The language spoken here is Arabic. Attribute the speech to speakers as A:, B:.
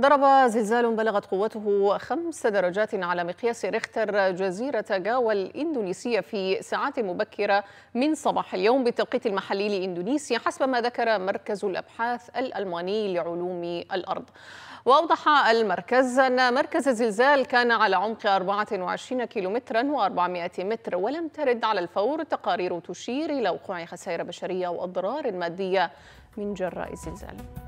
A: ضرب زلزال بلغت قوته خمس درجات على مقياس ريختر جزيرة جاوا الإندونيسية في ساعات مبكرة من صباح اليوم بالتوقيت المحلي لإندونيسيا حسب ما ذكر مركز الأبحاث الألماني لعلوم الأرض وأوضح المركز أن مركز الزلزال كان على عمق 24 كيلومترا و400 متر ولم ترد على الفور تقارير تشير إلى وقوع خسائر بشرية وأضرار مادية من جراء الزلزال